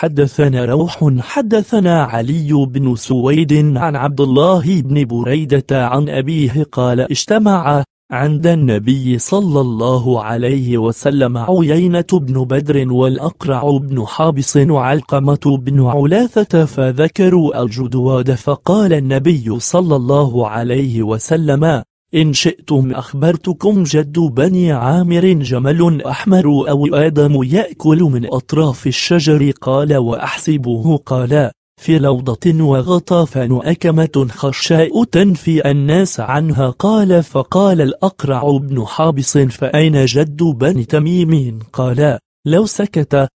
حدثنا روح حدثنا علي بن سويد عن عبد الله بن بريدة عن أبيه قال اجتمع عند النبي صلى الله عليه وسلم عيينة بن بدر والأقرع بن حابس وعلقمة بن علاثة فذكروا الجدواد فقال النبي صلى الله عليه وسلم إن شئتم أخبرتكم جد بني عامر جمل أحمر أو آدم يأكل من أطراف الشجر قال وأحسبه قال في روضة وغطافان أكمة خشاء تنفي الناس عنها قال فقال الأقرع بن حابس فأين جد بني تميم قال لو سكت